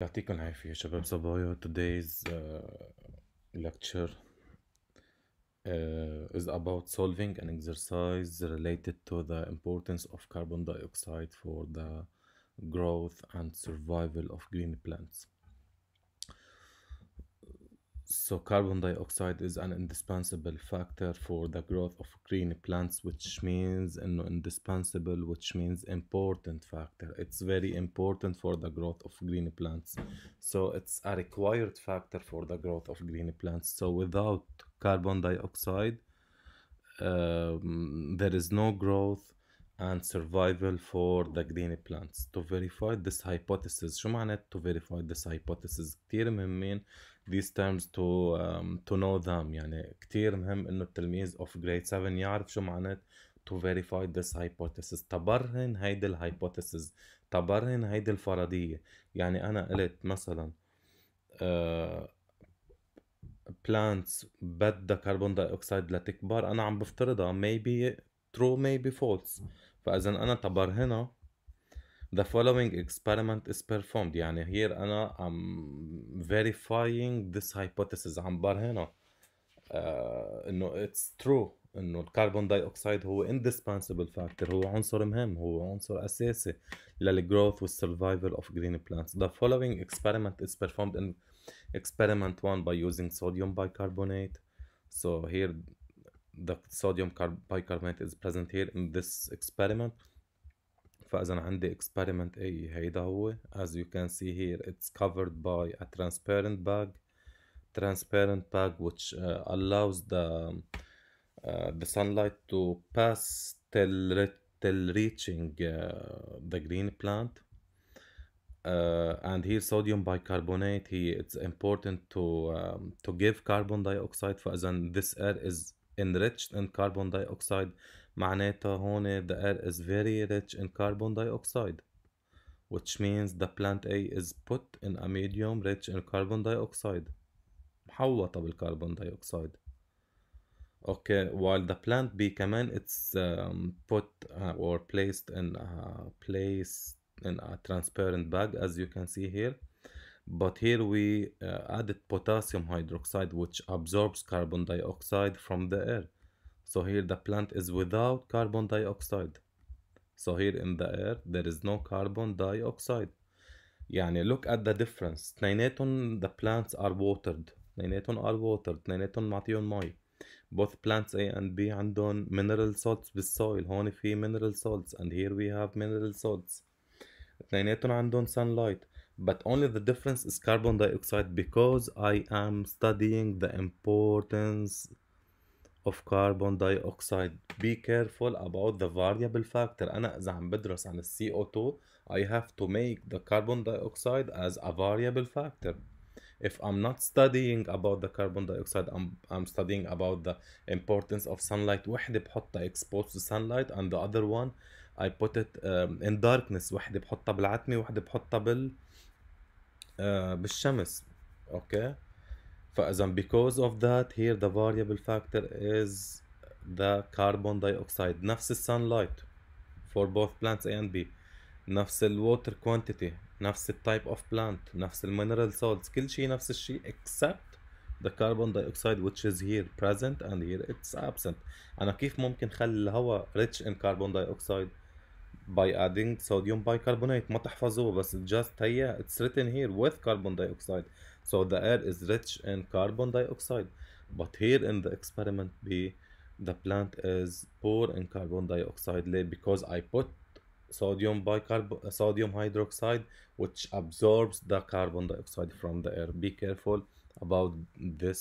يعطيكم العافية شباب صبايا today's uh, lecture uh, is about solving an exercise related to the importance of carbon dioxide for the growth and survival of green plants. So carbon dioxide is an indispensable factor for the growth of green plants which means an indispensable which means important factor it's very important for the growth of green plants so it's a required factor for the growth of green plants so without carbon dioxide um, there is no growth and survival for the green plants to verify this hypothesis شو معنات to verify this hypothesis كتير مهمين these terms to um, to know them يعني كثير مهم انه التلميذ of grade 7 يعرف شو معنات to verify this hypothesis تبرهن هيدي الهايبوثيسز تبرهن هيدي الفرضية يعني انا قلت مثلا uh, plants بدها كربون اوكسيد لتكبر انا عم بفترضها maybe true maybe false فاذا انا تبرهنها the following experiment is performed يعني here أنا I'm verifying this hypothesis عم برهنه uh, إنه it's true إنه الكربون دايوكسيد هو indispensable factor هو عنصر مهم هو عنصر أساسي للgrowth والsurvival of green plants the following experiment is performed in experiment 1 by using sodium bicarbonate so here the sodium bicarbonate is present here in this experiment فاذا عندي experiment A هيدا هو as you can see here it's covered by a transparent bag transparent bag which uh, allows the uh, the sunlight to pass till re till reaching uh, the green plant uh, and here sodium bicarbonate Here it's important to um, to give carbon dioxide for as this air is enriched in carbon dioxide معناتها هون the air is very rich in carbon dioxide which means the plant A is put in a medium rich in carbon dioxide محوطة بالكربون دايوكسيد اوكي while the plant B كمان it's um, put uh, or placed in a place in a transparent bag as you can see here but here we uh, added potassium hydroxide which absorbs carbon dioxide from the air so here the plant is without carbon dioxide. So here in the air there is no carbon dioxide. يعني look at the difference. اثنيناتهم the plants are watered. اثنيناتهم are watered. اثنيناتهم معطيهم مي. Both plants A and B عندهم mineral salts بالsoil. هون في mineral salts and here we have mineral salts. اثنيناتهم عندهم sunlight. But only the difference is carbon dioxide because I am studying the importance of carbon dioxide be careful about the variable factor أنا إذا عم بدرس عن CO2 I have to make the carbon dioxide as a variable factor if I'm not studying about the carbon dioxide I'm, I'm studying about the importance of sunlight وحدة بحطها exposed to sunlight and the other one I put it um, in darkness وحدة بحطها بالعتمة وحدة بحطها بال uh, بالشمس okay. فاذا because of that here the variable factor is the carbon dioxide نفس sunlight for both plants A and B نفس water quantity نفس type of plant نفس mineral salts كل شيء نفس الشيء except the carbon dioxide which is here present and here it's absent انا كيف ممكن خلي الهواء rich in carbon dioxide by adding sodium bicarbonate ما تحفظوه بس just هي it's written here with carbon dioxide so the air is rich in carbon dioxide but here in the experiment B the plant is poor in carbon dioxide because I put sodium bicarb sodium hydroxide which absorbs the carbon dioxide from the air be careful about this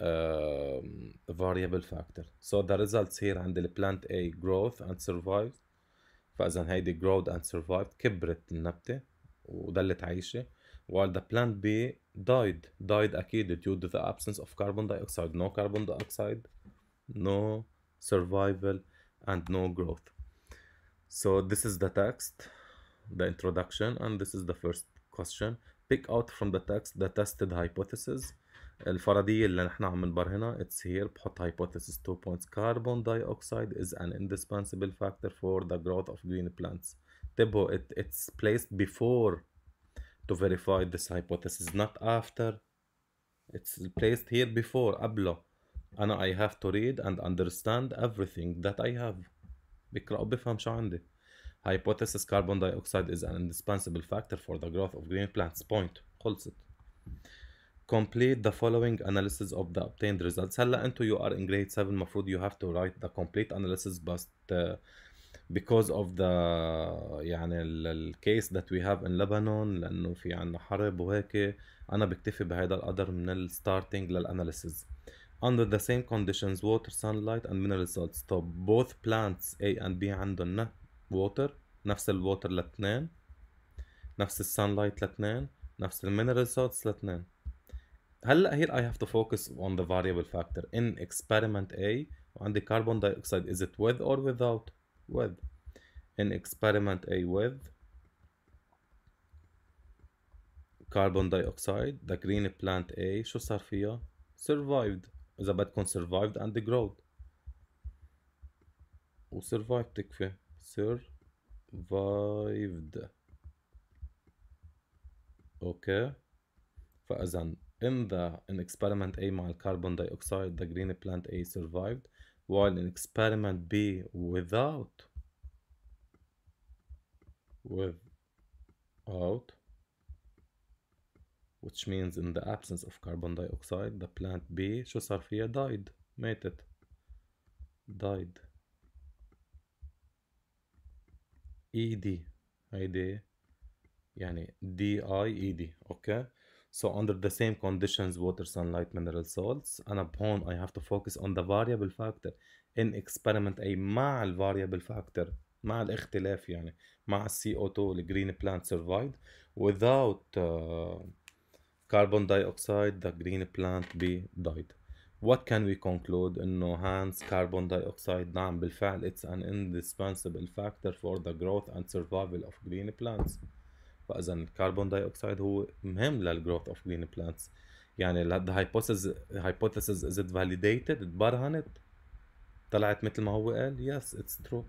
um, variable factor so the results here the plant A growth and survived. فاذا هيدي growed and survived كبرت النبته وضلت عايشه while the plant B died died اكيد due to the absence of carbon dioxide no carbon dioxide no survival and no growth so this is the text the introduction and this is the first question pick out from the text the tested hypothesis الفرضيه اللي نحن عم نبرهنها اتس هير بحط هايبوثيسيس 2 points. Carbon dioxide is an indispensable factor for the growth of green plants انتبهوا it, it's placed before to verify this hypothesis not after it's placed here before And I have to read and understand everything that I have بقرأ وبفهم شو عندي hypothesis carbon dioxide is an indispensable factor for the growth of green plants point it. complete the following analysis of the obtained results هلا انتو you are in grade 7 المفروض you have to write the complete analysis but uh, because of the يعني ال case that we have in Lebanon لانه في عنا حرب وهيك انا بكتفي بهذا القدر من ال لل analysis under the same conditions water sunlight and mineral salts طب both plants A and B عندهم water نفس ال water لاتنين نفس ال sunlight لاتنين نفس ال mineral salts لاتنين here I have to focus on the variable factor in experiment A the carbon dioxide is it with or without with in experiment A with carbon dioxide the green plant A شو صار فيها survived إذا بدكم survived and growed و survived Okay. survived اوكي فاذا in the in experiment A my carbon dioxide the green plant A survived while in experiment B without without which means in the absence of carbon dioxide the plant B شو صار died died ED ID يعني D I E D, okay. So under the same conditions, water, sunlight, mineral salts, and upon I have to focus on the variable factor in experiment a مع ال variable factor مع الاختلاف يعني مع CO2 the green plant survived without uh, carbon dioxide the green plant be died. What can we conclude إنه hence carbon dioxide نعم بالفعل it's an indispensable factor for the growth and survival of green plants. فاذا الكربون داي اوكسيد هو مهم للجروث اوف جرين بلانتس يعني ذا هايبوثيسز از ات فاليديتد اتبرهنت طلعت مثل ما هو قال يس اتس ترو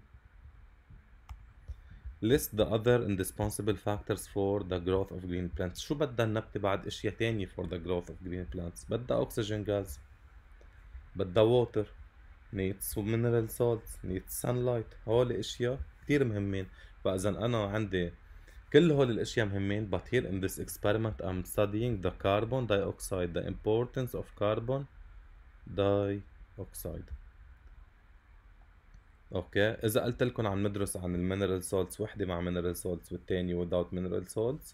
list the other indispensable factors for the growth of green plants شو بدها النبتة بعد اشياء تانية for the growth of green plants بدها oxygen gas بدها water needs mineral salts needs sunlight هول اشياء كتير مهمين فاذا انا عندي كل هول الاشياء مهمين but here in this experiment I'm studying the carbon dioxide the importance of carbon dioxide اوكي اذا قلت لكم عم ندرس عن المينرال سولتس وحده مع مينرال سولتس والثانيه without mineral salts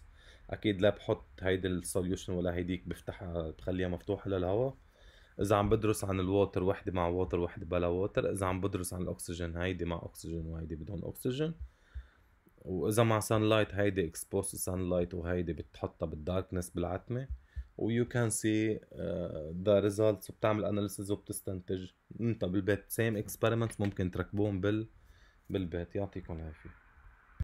اكيد لا بحط هيدي السوليوشن ولا هيديك بفتحها بخليها مفتوحه للهواء اذا عم بدرس عن الووتر وحده مع ووتر وحده بلا ووتر اذا عم بدرس عن الاكسجين هيدي مع اكسجين وهيدي بدون اكسجين واذا مع سان لايت هيدي اكسبوز سان لايت وهيدي بتحطها بالداركنس بالعتمه ويو كان سي ذا ريزلتس وبتعمل اناليسز وبتستنتج انت بالبيت سيم اكسبيرمنتس ممكن تركبوهم بال بالبيت يعطيكم العافيه